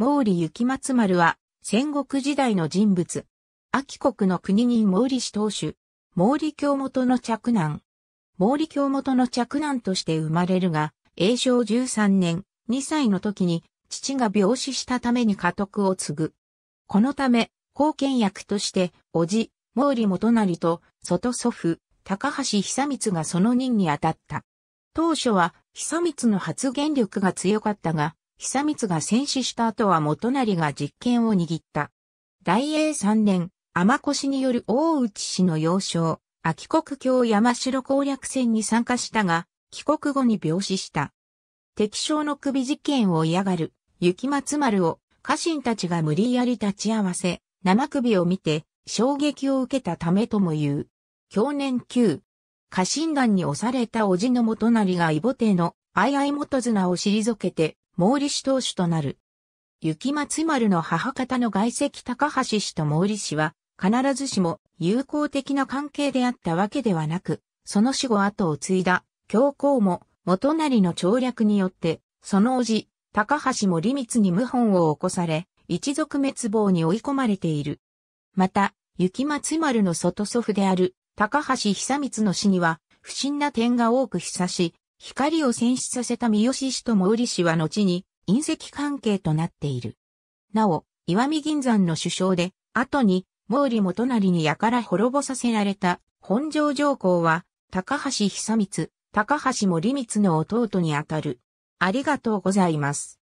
毛利幸松丸は、戦国時代の人物。秋国の国人毛利氏当主。毛利京元の嫡男。毛利京元の嫡男として生まれるが、永正13年、2歳の時に、父が病死したために家督を継ぐ。このため、後見役として、叔父、毛利元就と、外祖父、高橋久光がその任に当たった。当初は、久光の発言力が強かったが、久光が戦死した後は元成が実権を握った。大英三年、天越による大内氏の要衝、秋国境山城攻略戦に参加したが、帰国後に病死した。敵将の首実権を嫌がる、雪松丸を家臣たちが無理やり立ち合わせ、生首を見て衝撃を受けたためとも言う。去年旧、家臣団に押された叔父の元成が異母帝の相合元綱を退けて、毛利氏当主となる。雪松丸の母方の外籍高橋氏と毛利氏は、必ずしも友好的な関係であったわけではなく、その死後後を継いだ、教皇も、元成の調略によって、その叔父、高橋も利密に謀反を起こされ、一族滅亡に追い込まれている。また、雪松丸の外祖父である、高橋久光の死には、不審な点が多く久し、光を戦死させた三好氏と毛利氏は後に隕石関係となっている。なお、岩見銀山の首相で、後に毛利元就にやから滅ぼさせられた本城上皇は、高橋久光、高橋森光の弟にあたる。ありがとうございます。